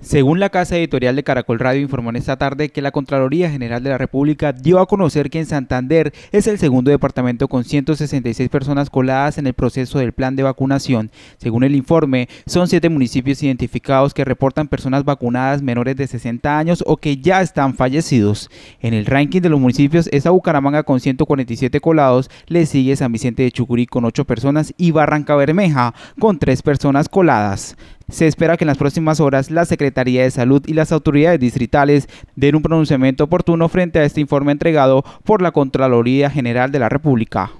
Según la casa editorial de Caracol Radio informó en esta tarde que la Contraloría General de la República dio a conocer que en Santander es el segundo departamento con 166 personas coladas en el proceso del plan de vacunación. Según el informe, son siete municipios identificados que reportan personas vacunadas menores de 60 años o que ya están fallecidos. En el ranking de los municipios está Bucaramanga con 147 colados, le sigue San Vicente de Chucurí con 8 personas y Barranca Bermeja con 3 personas coladas. Se espera que en las próximas horas la Secretaría de Salud y las autoridades distritales den un pronunciamiento oportuno frente a este informe entregado por la Contraloría General de la República.